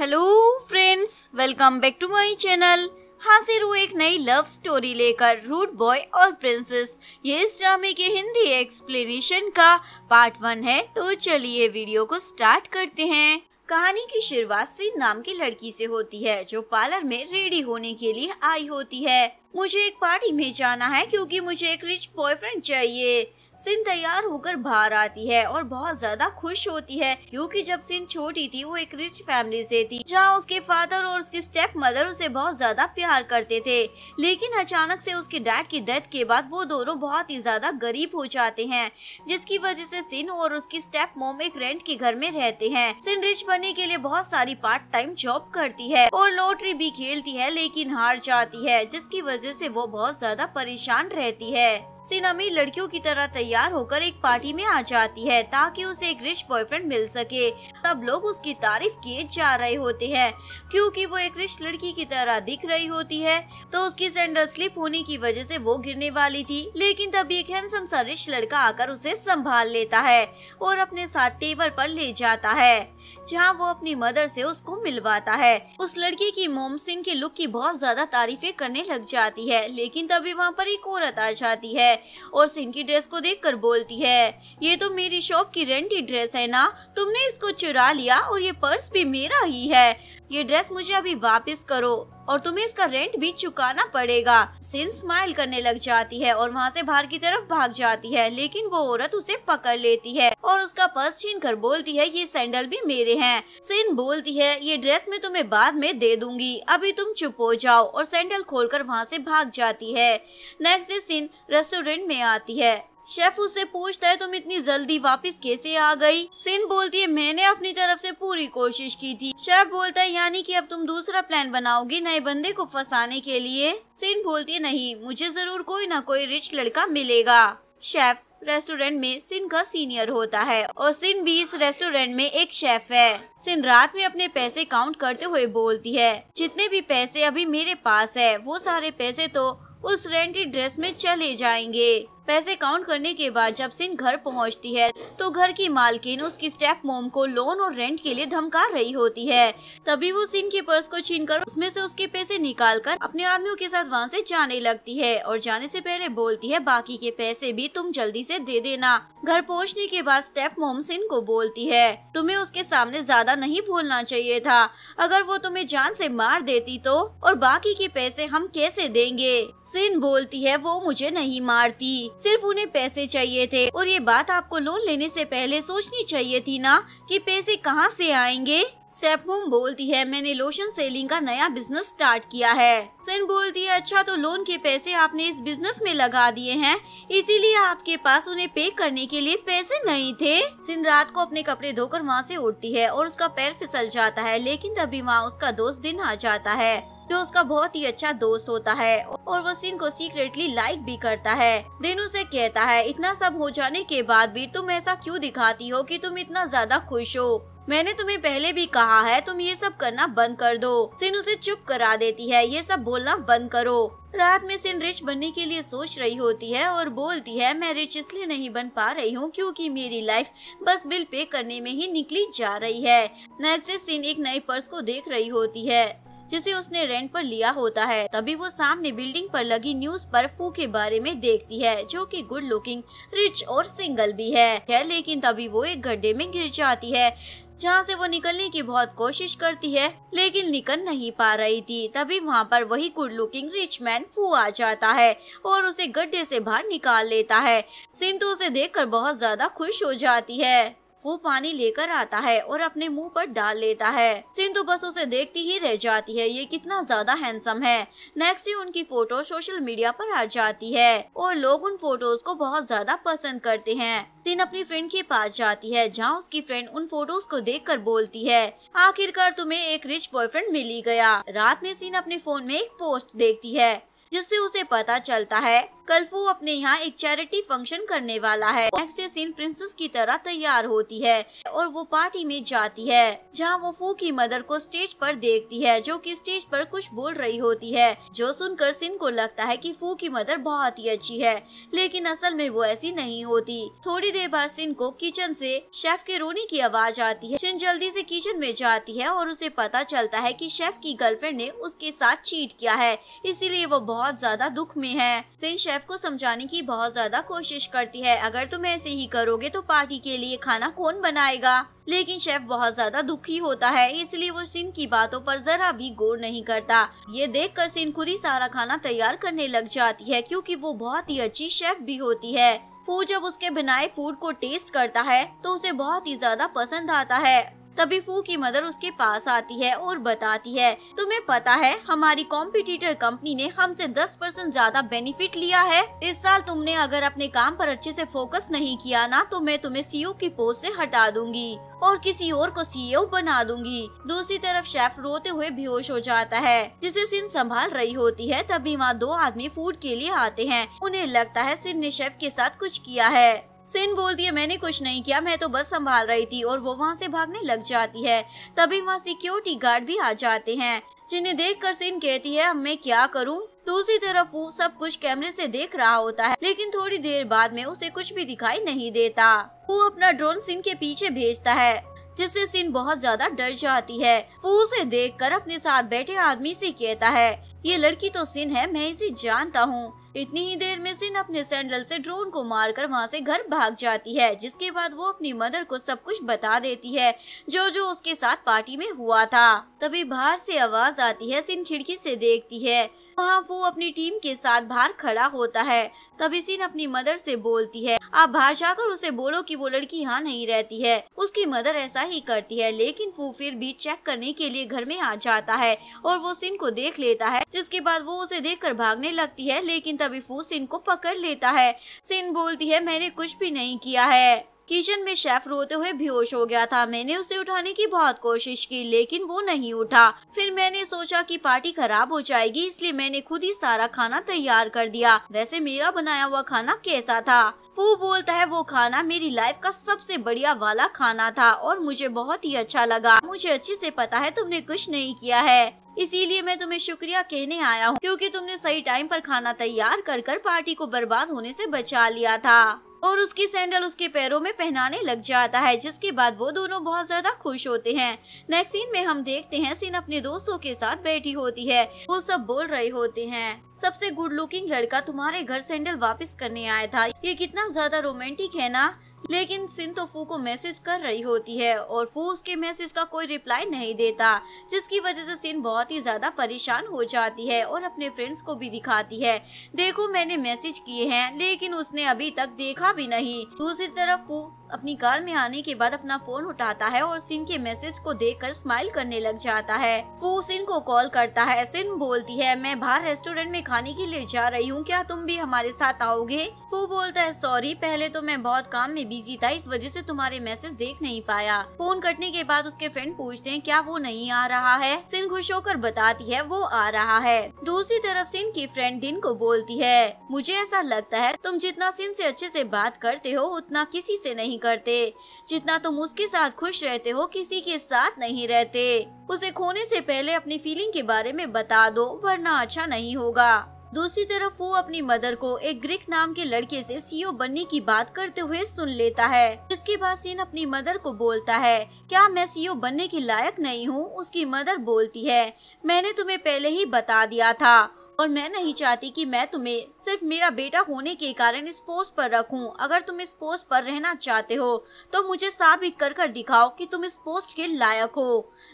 Hello friends welcome back to my channel हाजिर हूँ एक नई लव स्टोरी लेकर रूट बॉय और प्रिंसेस ये इस ड्रामे के हिंदी एक्सप्लेनेशन का पार्ट वन है तो चलिए वीडियो को स्टार्ट करते हैं कहानी की शुरुआत सिंह नाम की लड़की से होती है जो पार्लर में रेडी होने के लिए आई होती है मुझे एक पार्टी में जाना है क्योंकि मुझे एक रिच बॉयफ्रेंड चाहिए सिंह तैयार होकर बाहर आती है और बहुत ज्यादा खुश होती है क्योंकि जब सिंह छोटी थी वो एक रिच फैमिली से थी जहाँ उसके फादर और उसके स्टेप मदर उसे बहुत ज्यादा प्यार करते थे लेकिन अचानक से उसके डैड की डेथ के बाद वो दोनों बहुत ही ज्यादा गरीब हो जाते हैं जिसकी वजह से सिंह और उसकी स्टेप मोम एक रेंट के घर में रहते हैं सिंह रिच बनने के लिए बहुत सारी पार्ट टाइम जॉब करती है और लॉटरी भी खेलती है लेकिन हार जाती है जिसकी वजह से वो बहुत ज्यादा परेशान रहती है सिनमी लड़कियों की तरह तैयार होकर एक पार्टी में आ जाती है ताकि उसे एक रिश बॉयफ्रेंड मिल सके तब लोग उसकी तारीफ किए जा रहे होते हैं क्योंकि वो एक रिश लड़की की तरह दिख रही होती है तो उसकी सैंडल स्लिप होने की वजह से वो गिरने वाली थी लेकिन तभी एक हैंडसम सा रिश लड़का आकर उसे संभाल लेता है और अपने साथ तेवर पर ले जाता है जहाँ वो अपनी मदर से उसको मिलवाता है उस लड़की की मोमसिन के लुक की बहुत ज्यादा तारीफे करने लग जाती है लेकिन तभी वहाँ पर एक औरत आ जाती है है और सिंह की ड्रेस को देख बोलती है ये तो मेरी शॉप की रेंटी ड्रेस है ना तुमने इसको चुरा लिया और ये पर्स भी मेरा ही है ये ड्रेस मुझे अभी वापस करो और तुम्हें इसका रेंट भी चुकाना पड़ेगा सिंह स्माइल करने लग जाती है और वहाँ से बाहर की तरफ भाग जाती है लेकिन वो औरत उसे पकड़ लेती है और उसका पर्स छीन कर बोलती है ये सैंडल भी मेरे हैं सिन बोलती है ये ड्रेस मैं तुम्हें बाद में दे दूंगी अभी तुम चुप हो जाओ और सैंडल खोलकर वहाँ से भाग जाती है नेक्स्ट डे सिन रेस्टोरेंट में आती है शेफ उससे पूछता है तुम इतनी जल्दी वापस कैसे आ गई सिंह बोलती है मैंने अपनी तरफ से पूरी कोशिश की थी शेफ बोलता है यानी कि अब तुम दूसरा प्लान बनाओगी नए बंदे को फंसाने के लिए सिन बोलती है नहीं मुझे जरूर कोई ना कोई रिच लड़का मिलेगा शेफ रेस्टोरेंट में सिन का सीनियर होता है और सिन भी इस रेस्टोरेंट में एक शेफ है सिन रात में अपने पैसे काउंट करते हुए बोलती है जितने भी पैसे अभी मेरे पास है वो सारे पैसे तो उस रेंटेड ड्रेस में चले जाएंगे पैसे काउंट करने के बाद जब सिंह घर पहुंचती है तो घर की मालकिन उसकी स्टेप मोम को लोन और रेंट के लिए धमका रही होती है तभी वो सिंह के पर्स को छीन कर उसमें से उसके पैसे निकाल कर अपने आदमियों के साथ वहाँ से जाने लगती है और जाने से पहले बोलती है बाकी के पैसे भी तुम जल्दी से दे देना घर पहुँचने के बाद स्टेप मोम सिंह को बोलती है तुम्हे उसके सामने ज्यादा नहीं भूलना चाहिए था अगर वो तुम्हें जान ऐसी मार देती तो और बाकी के पैसे हम कैसे देंगे सिंह बोलती है वो मुझे नहीं मारती सिर्फ उन्हें पैसे चाहिए थे और ये बात आपको लोन लेने से पहले सोचनी चाहिए थी ना कि पैसे कहाँ से आएंगे सेफूम बोलती है मैंने लोशन सेलिंग का नया बिजनेस स्टार्ट किया है सन बोलती है अच्छा तो लोन के पैसे आपने इस बिजनेस में लगा दिए हैं इसीलिए आपके पास उन्हें पे करने के लिए पैसे नहीं थे सिन रात को अपने कपड़े धोकर वहाँ से उठती है और उसका पैर फिसल जाता है लेकिन तभी वहाँ उसका दोस्त दिन आ जाता है जो उसका बहुत ही अच्छा दोस्त होता है और वो सिंह को सीक्रेटली लाइक भी करता है दिन उसे कहता है इतना सब हो जाने के बाद भी तुम ऐसा क्यों दिखाती हो कि तुम इतना ज्यादा खुश हो मैंने तुम्हें पहले भी कहा है तुम ये सब करना बंद कर दो सिंह उसे चुप करा देती है ये सब बोलना बंद करो रात में सिन रिच बनने के लिए सोच रही होती है और बोलती है मैं रिच इसलिए नहीं बन पा रही हूँ क्योंकि मेरी लाइफ बस बिल पे करने में ही निकली जा रही है नेक्स्ट सिंह एक नए पर्स को देख रही होती है जिसे उसने रेंट पर लिया होता है तभी वो सामने बिल्डिंग पर लगी न्यूज पर फू के बारे में देखती है जो कि गुड लुकिंग रिच और सिंगल भी है लेकिन तभी वो एक गड्ढे में गिर जाती है जहाँ से वो निकलने की बहुत कोशिश करती है लेकिन निकल नहीं पा रही थी तभी वहाँ पर वही गुड लुकिंग रिच मैन फू आ जाता है और उसे गड्ढे से बाहर निकाल लेता है सिंधु उसे देखकर बहुत ज्यादा खुश हो जाती है वो पानी लेकर आता है और अपने मुंह पर डाल लेता है सिंधु बस उसे देखती ही रह जाती है ये कितना ज्यादा हैंडसम है नेक्स्ट डे उनकी फोटो सोशल मीडिया पर आ जाती है और लोग उन फोटोज को बहुत ज्यादा पसंद करते हैं सिन अपनी फ्रेंड के पास जाती है जहाँ उसकी फ्रेंड उन फोटोज को कर बोलती है आखिरकार तुम्हे एक रिच बॉयफ्रेंड मिली गया रात में सीन अपने फोन में एक पोस्ट देखती है जिससे उसे पता चलता है कल फू अपने यहाँ एक चैरिटी फंक्शन करने वाला है नेक्स्ट डे सिंह प्रिंसेस की तरह तैयार होती है और वो पार्टी में जाती है जहाँ वो फू की मदर को स्टेज पर देखती है जो कि स्टेज पर कुछ बोल रही होती है जो सुनकर सिंह को लगता है कि फू की मदर बहुत ही अच्छी है लेकिन असल में वो ऐसी नहीं होती थोड़ी देर बाद सिंह को किचन से शेफ के रोने की आवाज आती है सिंह जल्दी से किचन में जाती है और उसे पता चलता है कि शेफ की गर्लफ्रेंड ने उसके साथ चीट किया है इसीलिए वो बहुत ज्यादा दुख में है सिंह शेफ को समझाने की बहुत ज्यादा कोशिश करती है अगर तुम ऐसे ही करोगे तो पार्टी के लिए खाना कौन बनाएगा लेकिन शेफ बहुत ज्यादा दुखी होता है इसलिए वो सिंह की बातों पर जरा भी गौर नहीं करता ये देख कर सिन खुद ही सारा खाना तैयार करने लग जाती है क्योंकि वो बहुत ही अच्छी शेफ भी होती है फू जब उसके बनाए फूड को टेस्ट करता है तो उसे बहुत ही ज्यादा पसंद आता है तभी फू की मदर उसके पास आती है और बताती है तुम्हें पता है हमारी कॉम्पिटिटर कंपनी ने हमसे 10 परसेंट ज्यादा बेनिफिट लिया है इस साल तुमने अगर अपने काम पर अच्छे से फोकस नहीं किया ना तो मैं तुम्हें सीईओ e की पोस्ट से हटा दूंगी और किसी और को सीईओ e बना दूंगी दूसरी तरफ शेफ रोते हुए बेहोश हो जाता है जिसे सिन संभाल रही होती है तभी वहाँ दो आदमी फूड के लिए आते हैं उन्हें लगता है सिन ने शेफ के साथ कुछ किया है सिन बोल दिया मैंने कुछ नहीं किया मैं तो बस संभाल रही थी और वो वहाँ से भागने लग जाती है तभी वहाँ सिक्योरिटी गार्ड भी आ जाते हैं जिन्हें देखकर सिन कहती है अब मैं क्या करूँ दूसरी तरफ वो सब कुछ कैमरे से देख रहा होता है लेकिन थोड़ी देर बाद में उसे कुछ भी दिखाई नहीं देता वो अपना ड्रोन सिन के पीछे भेजता है जिससे सिन बहुत ज्यादा डर जाती है वो उसे देख कर अपने साथ बैठे आदमी से कहता है ये लड़की तो सिन है मैं इसे जानता हूँ इतनी ही देर में सिन अपने सैंडल से ड्रोन को मारकर वहाँ से घर भाग जाती है जिसके बाद वो अपनी मदर को सब कुछ बता देती है जो जो उसके साथ पार्टी में हुआ था तभी बाहर से आवाज आती है सिन खिड़की से देखती है वहाँ वो अपनी टीम के साथ बाहर खड़ा होता है तभी सीन अपनी मदर से बोलती है आप बाहर जाकर उसे बोलो कि वो लड़की यहाँ नहीं रहती है उसकी मदर ऐसा ही करती है लेकिन वो फिर भी चेक करने के लिए घर में आ जाता है और वो सिंह को देख लेता है जिसके बाद वो उसे देख कर भागने लगती है लेकिन तभी फू सिंह को पकड़ लेता है सिंह बोलती है मैंने कुछ भी नहीं किया है किचन में शेफ रोते हुए बेहोश हो गया था मैंने उसे उठाने की बहुत कोशिश की लेकिन वो नहीं उठा फिर मैंने सोचा कि पार्टी खराब हो जाएगी इसलिए मैंने खुद ही सारा खाना तैयार कर दिया वैसे मेरा बनाया हुआ खाना कैसा था फू बोलता है वो खाना मेरी लाइफ का सबसे बढ़िया वाला खाना था और मुझे बहुत ही अच्छा लगा मुझे अच्छे से पता है तुमने कुछ नहीं किया है इसीलिए मैं तुम्हें शुक्रिया कहने आया हूँ क्योंकि तुमने सही टाइम पर खाना तैयार कर कर पार्टी को बर्बाद होने से बचा लिया था और उसकी सैंडल उसके पैरों में पहनाने लग जाता है जिसके बाद वो दोनों बहुत ज्यादा खुश होते हैं नेक्स्ट सीन में हम देखते हैं सीन अपने दोस्तों के साथ बैठी होती है वो सब बोल रहे होते हैं सबसे गुड लुकिंग लड़का तुम्हारे घर सैंडल वापस करने आया था ये कितना ज्यादा रोमांटिक है ना लेकिन सिंह तो फू को मैसेज कर रही होती है और फू उसके मैसेज का कोई रिप्लाई नहीं देता जिसकी वजह से सिंह बहुत ही ज्यादा परेशान हो जाती है और अपने फ्रेंड्स को भी दिखाती है देखो मैंने मैसेज किए हैं लेकिन उसने अभी तक देखा भी नहीं दूसरी तरफ फू अपनी कार में आने के बाद अपना फोन उठाता है और सिंह के मैसेज को देखकर स्माइल करने लग जाता है फू सिंह को कॉल करता है सिंह बोलती है मैं बाहर रेस्टोरेंट में खाने के लिए जा रही हूँ क्या तुम भी हमारे साथ आओगे फू बोलता है सॉरी पहले तो मैं बहुत काम में बिजी था इस वजह से तुम्हारे मैसेज देख नहीं पाया फोन कटने के बाद उसके फ्रेंड पूछते हैं क्या वो नहीं आ रहा है सिंह खुश होकर बताती है वो आ रहा है दूसरी तरफ सिंह की फ्रेंड दिन को बोलती है मुझे ऐसा लगता है तुम जितना सिंह से अच्छे से बात करते हो उतना किसी से नहीं करते जितना तुम उसके साथ खुश रहते हो किसी के साथ नहीं रहते उसे खोने से पहले अपनी फीलिंग के बारे में बता दो वरना अच्छा नहीं होगा दूसरी तरफ वो अपनी मदर को एक ग्रीक नाम के लड़के से सीईओ बनने की बात करते हुए सुन लेता है इसके बाद सीन अपनी मदर को बोलता है क्या मैं सीईओ बनने के लायक नहीं हूँ उसकी मदर बोलती है मैंने तुम्हें पहले ही बता दिया था और मैं नहीं चाहती कि मैं तुम्हें सिर्फ मेरा बेटा होने के कारण इस पोस्ट पर रखूं। अगर तुम इस पोस्ट पर रहना चाहते हो तो मुझे साबित कर कर दिखाओ कि तुम इस पोस्ट के लायक हो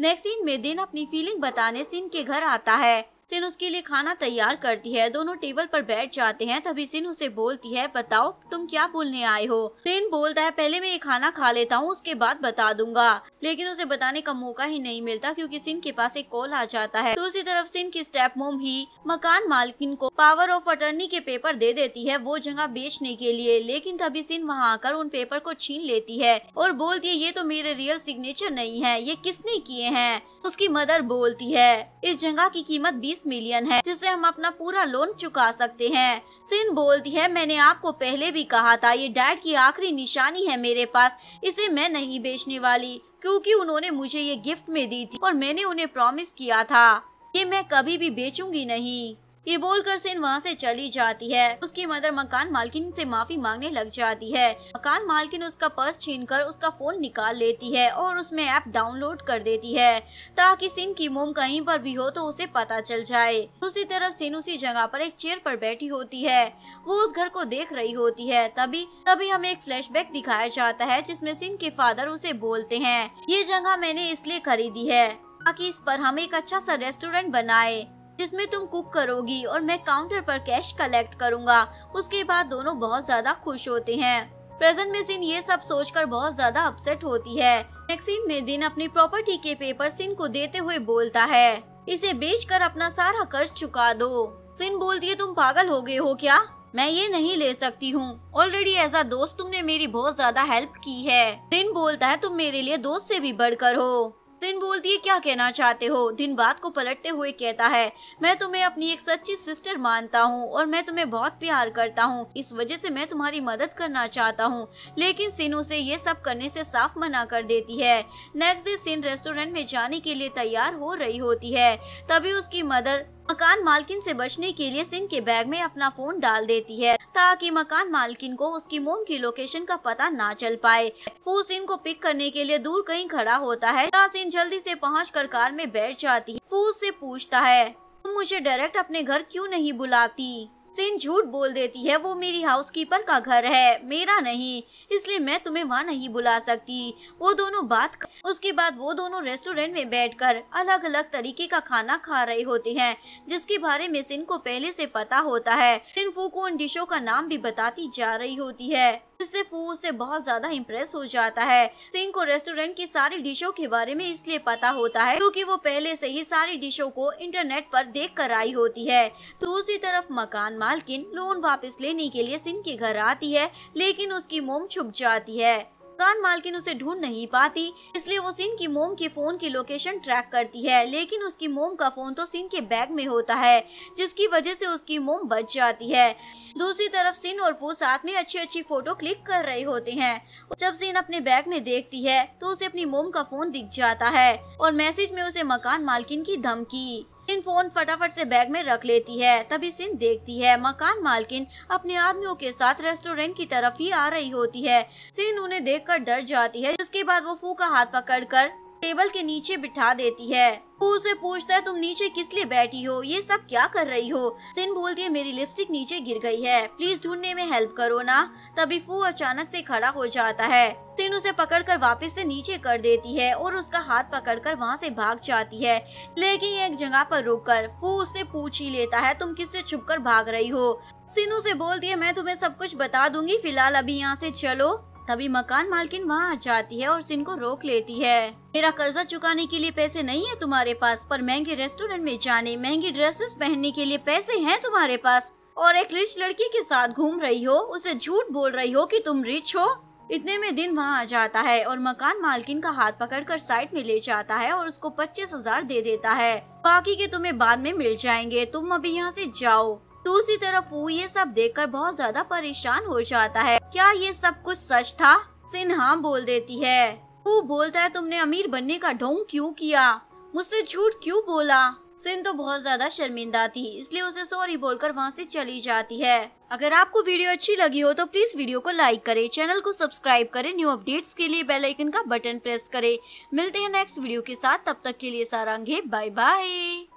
नेक्स्ट सीन में दिन अपनी फीलिंग बताने सीन के घर आता है सिन उसके लिए खाना तैयार करती है दोनों टेबल पर बैठ जाते हैं तभी सिन उसे बोलती है बताओ तुम क्या बोलने आए हो सिन बोलता है पहले मैं ये खाना खा लेता हूँ उसके बाद बता दूंगा लेकिन उसे बताने का मौका ही नहीं मिलता क्योंकि सिन के पास एक कॉल आ जाता है दूसरी तो तरफ सिन की स्टेप मोम ही मकान मालकिन को पावर ऑफ अटर्नी के पेपर दे देती है वो जगह बेचने के लिए लेकिन तभी सिन वहाँ आकर उन पेपर को छीन लेती है और बोलती है ये तो मेरे रियल सिग्नेचर नहीं है ये किसने किए हैं उसकी मदर बोलती है इस जगह की कीमत 20 मिलियन है जिससे हम अपना पूरा लोन चुका सकते हैं सिन बोलती है मैंने आपको पहले भी कहा था ये डैड की आखिरी निशानी है मेरे पास इसे मैं नहीं बेचने वाली क्योंकि उन्होंने मुझे ये गिफ्ट में दी थी और मैंने उन्हें प्रॉमिस किया था की मैं कभी भी बेचूंगी नहीं ये बोलकर सेन वहाँ से चली जाती है उसकी मदर मकान मालकिन से माफी मांगने लग जाती है मकान मालकिन उसका पर्स छीनकर उसका फोन निकाल लेती है और उसमें ऐप डाउनलोड कर देती है ताकि सिन की मोम कहीं पर भी हो तो उसे पता चल जाए दूसरी तरफ सिन उसी जगह पर एक चेयर पर बैठी होती है वो उस घर को देख रही होती है तभी तभी हमें एक बैक दिखाया जाता है जिसमे सिन के फादर उसे बोलते हैं ये जगह मैंने इसलिए खरीदी है ताकि इस पर हम एक अच्छा सा रेस्टोरेंट बनाए जिसमें तुम कुक करोगी और मैं काउंटर पर कैश कलेक्ट करूंगा उसके बाद दोनों बहुत ज्यादा खुश होते हैं प्रेजेंट में सिन ये सब सोचकर बहुत ज्यादा अपसेट होती है मैक्सिन में दिन अपनी प्रॉपर्टी के पेपर सिंह को देते हुए बोलता है इसे बेचकर अपना सारा कर्ज चुका दो सिंह बोलती है तुम पागल हो गए हो क्या मैं ये नहीं ले सकती हूँ ऑलरेडी एज अ दोस्त तुमने मेरी बहुत ज्यादा हेल्प की है दिन बोलता है तुम मेरे लिए दोस्त से भी बढ़कर हो दिन बोलती है क्या कहना चाहते हो दिन बात को पलटते हुए कहता है मैं तुम्हें अपनी एक सच्ची सिस्टर मानता हूँ और मैं तुम्हें बहुत प्यार करता हूँ इस वजह से मैं तुम्हारी मदद करना चाहता हूँ लेकिन सिन उसे ये सब करने से साफ मना कर देती है नेक्स्ट डे सिन रेस्टोरेंट में जाने के लिए तैयार हो रही होती है तभी उसकी मदर मकान मालकिन से बचने के लिए सिंह के बैग में अपना फोन डाल देती है ताकि मकान मालकिन को उसकी मोम की लोकेशन का पता ना चल पाए फू सिंह को पिक करने के लिए दूर कहीं खड़ा होता है सिंह जल्दी से पहुँच कर कार में बैठ जाती है फू से पूछता है तुम मुझे डायरेक्ट अपने घर क्यों नहीं बुलाती सेन झूठ बोल देती है वो मेरी हाउसकीपर का घर है मेरा नहीं इसलिए मैं तुम्हें वहाँ नहीं बुला सकती वो दोनों बात कर, उसके बाद वो दोनों रेस्टोरेंट में बैठकर अलग अलग तरीके का खाना खा रहे होते हैं जिसके बारे में सिन को पहले से पता होता है सिन फूकू उन डिशो का नाम भी बताती जा रही होती है जिससे फू उसे बहुत ज्यादा इम्प्रेस हो जाता है सिंह को रेस्टोरेंट की सारी डिशों के बारे में इसलिए पता होता है क्योंकि वो पहले से ही सारी डिशों को इंटरनेट पर देख कर आई होती है दूसरी तरफ मकान मालकिन लोन वापस लेने के लिए सिंह के घर आती है लेकिन उसकी मोम छुप जाती है मकान मालकिन उसे ढूंढ नहीं पाती इसलिए वो सिंह की मोम के फोन की लोकेशन ट्रैक करती है लेकिन उसकी मोम का फोन तो सिंह के बैग में होता है जिसकी वजह से उसकी मोम बच जाती है दूसरी तरफ सिंह और फू साथ में अच्छी अच्छी फोटो क्लिक कर रहे होते हैं जब सिंह अपने बैग में देखती है तो उसे अपनी मोम का फोन दिख जाता है और मैसेज में उसे मकान मालकिन की धमकी इन फोन फटाफट से बैग में रख लेती है तभी सिंह देखती है मकान मालकिन अपने आदमियों के साथ रेस्टोरेंट की तरफ ही आ रही होती है सिंह उन्हें देखकर डर जाती है जिसके बाद वो फू का हाथ पकड़कर टेबल के नीचे बिठा देती है वो उसे पूछता है तुम नीचे किस लिए बैठी हो ये सब क्या कर रही हो सिन बोलती है मेरी लिपस्टिक नीचे गिर गई है प्लीज ढूंढने में हेल्प करो ना तभी फू अचानक से खड़ा हो जाता है सिन उसे पकड़कर वापस से नीचे कर देती है और उसका हाथ पकड़कर वहाँ से भाग जाती है लेकिन एक जगह पर रुककर फू उससे पूछ ही लेता है तुम किससे छुपकर भाग रही हो सिन उसे बोलती है मैं तुम्हें सब कुछ बता दूंगी फिलहाल अभी यहाँ से चलो तभी मकान मालकिन वहाँ आ जाती है और सिंह को रोक लेती है मेरा कर्जा चुकाने के लिए पैसे नहीं है तुम्हारे पास पर महंगे रेस्टोरेंट में जाने महंगी ड्रेसेस पहनने के लिए पैसे हैं तुम्हारे पास और एक रिच लड़की के साथ घूम रही हो उसे झूठ बोल रही हो कि तुम रिच हो इतने में दिन वहाँ आ जाता है और मकान मालकिन का हाथ पकड़कर साइड में ले जाता है और उसको पच्चीस हजार दे देता है बाकी के तुम्हें बाद में मिल जाएंगे तुम अभी यहाँ से जाओ दूसरी तरफ वो ये सब देखकर बहुत ज्यादा परेशान हो जाता है क्या ये सब कुछ सच था सिन्हा बोल देती है वो बोलता है तुमने अमीर बनने का ढोंग क्यों किया मुझसे झूठ क्यों बोला सिंह तो बहुत ज्यादा शर्मिंदा थी इसलिए उसे सॉरी बोलकर वहाँ से चली जाती है अगर आपको वीडियो अच्छी लगी हो तो प्लीज वीडियो को लाइक करें चैनल को सब्सक्राइब करें न्यू अपडेट्स के लिए बेल आइकन का बटन प्रेस करें मिलते हैं नेक्स्ट वीडियो के साथ तब तक के लिए सारांगे बाय बाय